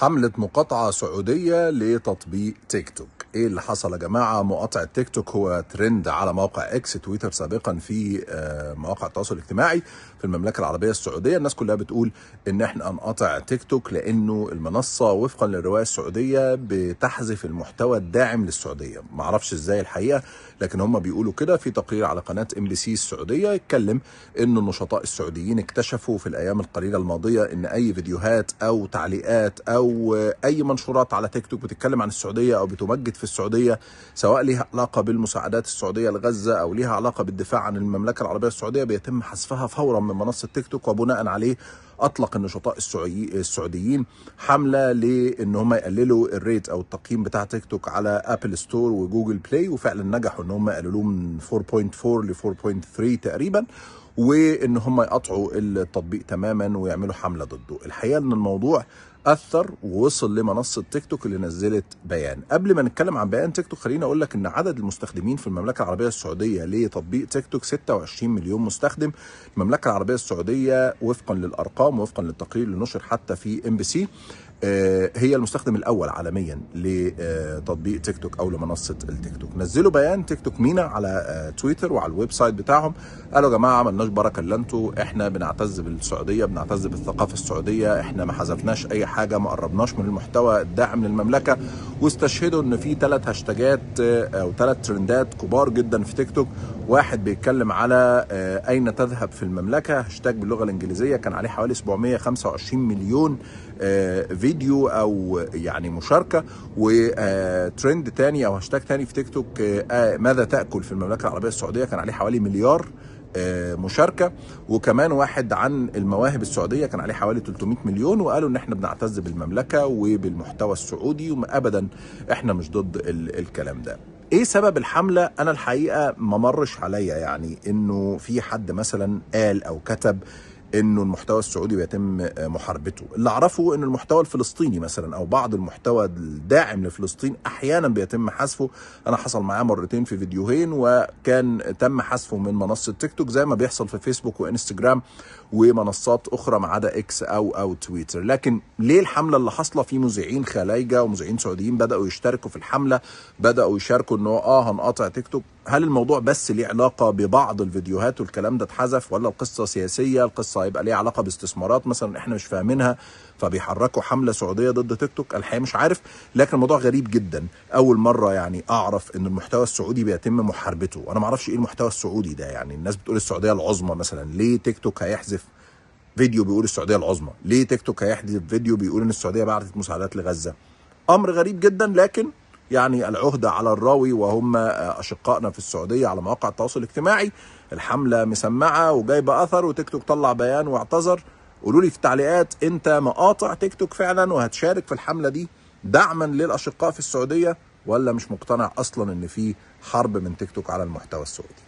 حملة مقاطعة سعودية لتطبيق تيك توك ايه اللي حصل يا جماعه مقاطع التيك توك هو ترند على موقع اكس تويتر سابقا في آه، مواقع التواصل الاجتماعي في المملكه العربيه السعوديه الناس كلها بتقول ان احنا نقطع تيك توك لانه المنصه وفقا للروايه السعوديه بتحذف المحتوى الداعم للسعوديه ما اعرفش ازاي الحقيقه لكن هم بيقولوا كده في تقرير على قناه ام بي سي السعوديه يتكلم ان النشطاء السعوديين اكتشفوا في الايام القليله الماضيه ان اي فيديوهات او تعليقات او اي منشورات على تيك توك بتتكلم عن السعوديه او بتمجد في السعوديه سواء لها علاقه بالمساعدات السعوديه لغزه او لها علاقه بالدفاع عن المملكه العربيه السعوديه بيتم حذفها فورا من منصه تيك توك وبناء عليه اطلق النشطاء السعوديين حمله لان هم يقللوا الريت او التقييم بتاع تيك توك على ابل ستور وجوجل بلاي وفعلا نجحوا ان هم قللوه من 4.4 ل 4.3 تقريبا وان هم يقطعوا التطبيق تماما ويعملوا حمله ضده الحقيقه ان الموضوع اثر ووصل لمنصه تيك توك اللي نزلت بيان قبل ما نتكلم عن بيان تيك توك خليني اقول لك ان عدد المستخدمين في المملكه العربيه السعوديه لتطبيق تيك توك 26 مليون مستخدم المملكه العربيه السعوديه وفقا للارقام وفقا للتقرير اللي نشر حتى في ام بي سي آه، هي المستخدم الاول عالميا لتطبيق تيك توك او لمنصه التيك توك نزلوا بيان تيك توك مينا على آه، تويتر وعلى الويب سايت بتاعهم قالوا يا جماعه ما عملناش بركه الا انتوا احنا بنعتز بالسعوديه بنعتز بالثقافه السعوديه احنا ما حذفناش اي حاجه ما قربناش من المحتوى الداعم للمملكه واستشهدوا ان في ثلاث هاشتاجات آه، او ثلاث ترندات كبار جدا في تيك توك واحد بيتكلم على اين تذهب في المملكه هاشتاج باللغه الانجليزيه كان عليه حوالي 725 مليون فيديو فيديو او يعني مشاركه وترند آه، تاني او هاشتاج تاني في تيك توك آه، آه، ماذا تاكل في المملكه العربيه السعوديه كان عليه حوالي مليار مشاركه وكمان واحد عن المواهب السعوديه كان عليه حوالي 300 مليون وقالوا ان احنا بنعتز بالمملكه وبالمحتوى السعودي وابدا احنا مش ضد الكلام ده ايه سبب الحمله انا الحقيقه ما مرش عليا يعني انه في حد مثلا قال او كتب انه المحتوى السعودي بيتم آه، محاربته اللي اعرفه ان المحتوى الفلسطيني مثلا او بعض المحتوى الداعم لفلسطين احيانا بيتم حذفه انا حصل معاه مرتين في فيديوهين وكان تم حذفه من منصه تيك توك زي ما بيحصل في فيسبوك وانستجرام ومنصات اخرى ما عدا اكس او او تويتر لكن ليه الحمله اللي حاصله في مذيعين خلايجه ومذيعين سعوديين بداوا يشتركوا في الحمله بداوا يشاركوا انه اه هنقطع تيك توك هل الموضوع بس ليه علاقه ببعض الفيديوهات والكلام ده اتحذف ولا القصه سياسيه القصه هيبقى ليها علاقه باستثمارات مثلا احنا مش فاهمينها فبيحركوا حمله سعوديه ضد تيك توك الحقيقه مش عارف لكن الموضوع غريب جدا اول مره يعني اعرف ان المحتوى السعودي بيتم محاربته انا ما اعرفش ايه المحتوى السعودي ده يعني الناس بتقول السعوديه العظمى مثلا ليه تيك توك هيحذف فيديو بيقول السعوديه العظمى ليه تيك توك هيحذف فيديو بيقول ان السعوديه بعتت مساعدات لغزه امر غريب جدا لكن يعني العهدة على الراوي وهم آه، أشقائنا في السعودية على مواقع التواصل الاجتماعي الحملة مسمعة وجايبة أثر وتيك توك طلع بيان واعتذر قولوا لي في التعليقات أنت مقاطع تيك توك فعلا وهتشارك في الحملة دي دعما للأشقاء في السعودية ولا مش مقتنع أصلا أن في حرب من تيك توك على المحتوى السعودي